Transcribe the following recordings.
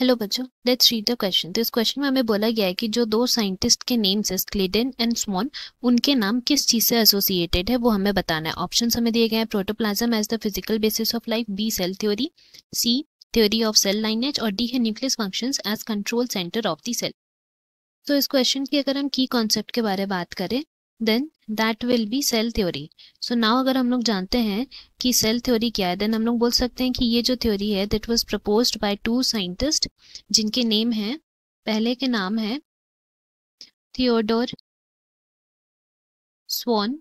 hello बच्चों let's read the question तो इस क्वेश्चन में हमें बोला गया है कि जो दो साइंटिस्ट के नेम्स है क्लेडन एंड स्मॉन उनके नाम किस चीज़ से एसोसिएटेड है वो हमें बताना है ऑप्शन हमें दिए गए हैं protoplasm as the physical basis of life B cell theory C theory of cell lineage और डी है nucleus function as control centre of the cell तो इस क्वेश्चन की अगर हम की कॉन्सेप्ट के बारे में बात करें then that will be cell theory so now अगर हम लोग जानते हैं कि सेल थ्योरी क्या है देन हम लोग बोल सकते हैं कि ये जो थ्योरी है that was propose by two scientist जिनके नेम हैं पहले के नाम है थियोडोर स्वॉन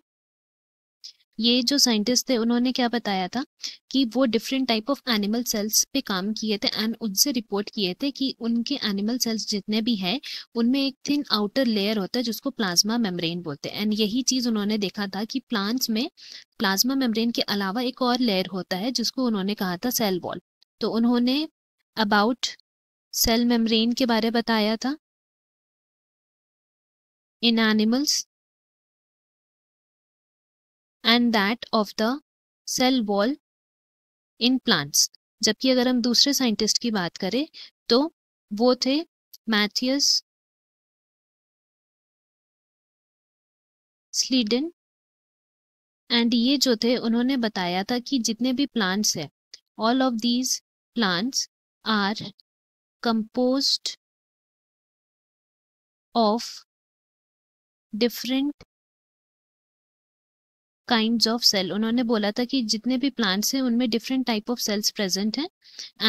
ये जो साइंटिस्ट थे उन्होंने क्या बताया था कि वो different type of animal cells पे काम किए थे एंड उनसे रिपोर्ट किए थे कि उनके एनिमल सेल्स जितने भी हैं उनमें एक थिन आउटर लेयर होता है जिसको प्लाज्मा मेम्ब्रेन बोलते हैं एंड यही चीज़ उन्होंने देखा था कि प्लांट्स में प्लाज्मा मेम्ब्रेन के अलावा एक और लेयर होता है जिसको उन्होंने कहा था सेल वॉल तो उन्होंने अबाउट सेल मेम्ब्रेन के बारे बताया था in animals and that of the cell wall in plants जबकि अगर हम दूसरे साइंटिस्ट की बात करें तो वो थे मैथियस स्लीडन एंड ये जो थे उन्होंने बताया था कि जितने भी प्लांट्स हैं all of these plants are composed of different kind of cell उन्होंने बोला था कि जितने भी प्लांट्स हैं उनमें different type of cells present हैं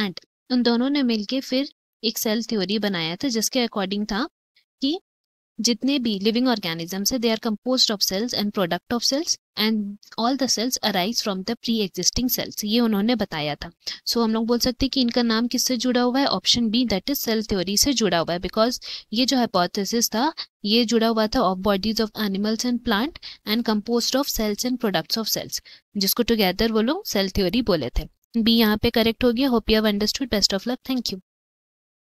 एंड उन दोनों ने मिलके फिर एक सेल थ्योरी बनाया था जिसके अकॉर्डिंग था कि जितने भी लिविंग ऑर्गेनिजम्स है they are composed of cells and product of cells and all the cells arise from the pre existing cells ये उन्होंने बताया था सो so, हम लोग बोल सकते हैं कि इनका नाम किससे जुड़ा हुआ है option B that is cell theory से जुड़ा हुआ है बिकॉज ये जो हाइपोथेसिस था ये जुड़ा हुआ था of bodies of animals and plant and composed of cells and products of cells जिसको टुगेदर वो लोग सेल थ्योरी बोले थे बी यहाँ पे करेक्ट हो गया hope you have understood best of luck thank you